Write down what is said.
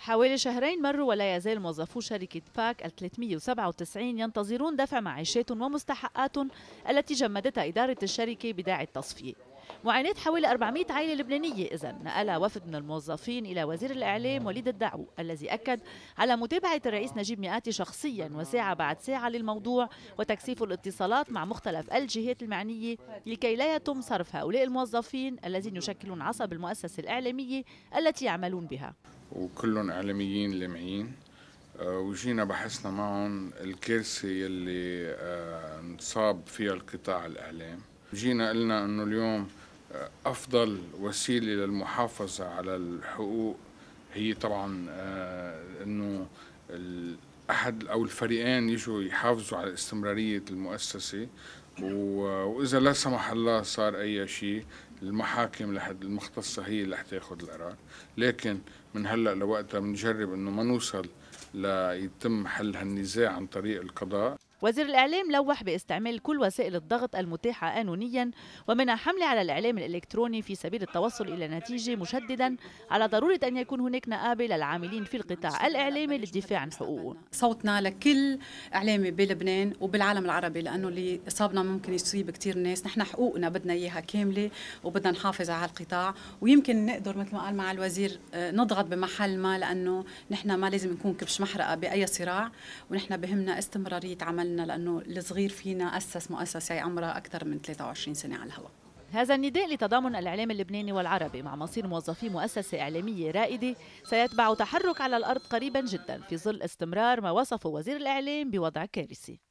حوالي شهرين مروا ولا يزال موظفو شركة باك ال 397 ينتظرون دفع معيشات ومستحقاتهم التي جمدتها إدارة الشركة بداعي التصفية معاناة حوالي 400 عائلة لبنانية إذا نقلها وفد من الموظفين إلى وزير الإعلام وليد الدعو الذي أكد على متابعة الرئيس نجيب مئاتي شخصيا وساعة بعد ساعة للموضوع وتكثيف الاتصالات مع مختلف الجهات المعنية لكي لا يتم صرف هؤلاء الموظفين الذين يشكلون عصب المؤسسة الإعلامية التي يعملون بها وكلهم اعلاميين لامعين آه، وجينا بحثنا معهم الكارثه يلي آه، انصاب فيها القطاع الاعلام جينا قلنا انه اليوم آه، افضل وسيله للمحافظه على الحقوق هي طبعا انه احد او الفريقين يجوا يحافظوا على استمراريه المؤسسه واذا لا سمح الله صار اي شيء المحاكم لحد المختصة هي اللي حتاخد القرار لكن من هلأ لوقتها بنجرب أنه ما نوصل ليتم حل هالنزاع عن طريق القضاء وزير الإعلام لوح باستعمال كل وسائل الضغط المتاحة قانونيا ومنها حملة على الإعلام الإلكتروني في سبيل التوصل إلى نتيجة مشددا على ضرورة أن يكون هناك نقابة للعاملين في القطاع الإعلامي للدفاع عن حقوقهم صوتنا لكل إعلامي بلبنان وبالعالم العربي لأنه اللي صابنا ممكن يصيب كثير ناس نحن حقوقنا بدنا إياها كاملة وبدنا نحافظ على القطاع ويمكن نقدر مثل ما قال مع الوزير آه، نضغط بمحل ما لأنه نحن ما لازم نكون كبش محرقة بأي صراع ونحن بهمنا استمرارية عمل عملنا لأنه الصغير فينا أسس مؤسسة عمرها أكثر من 23 سنة على الهواء هذا النداء لتضامن الإعلام اللبناني والعربي مع مصير موظفي مؤسسة إعلامية رائدة سيتبع تحرك على الأرض قريبا جدا في ظل استمرار ما وصفه وزير الإعلام بوضع كارثي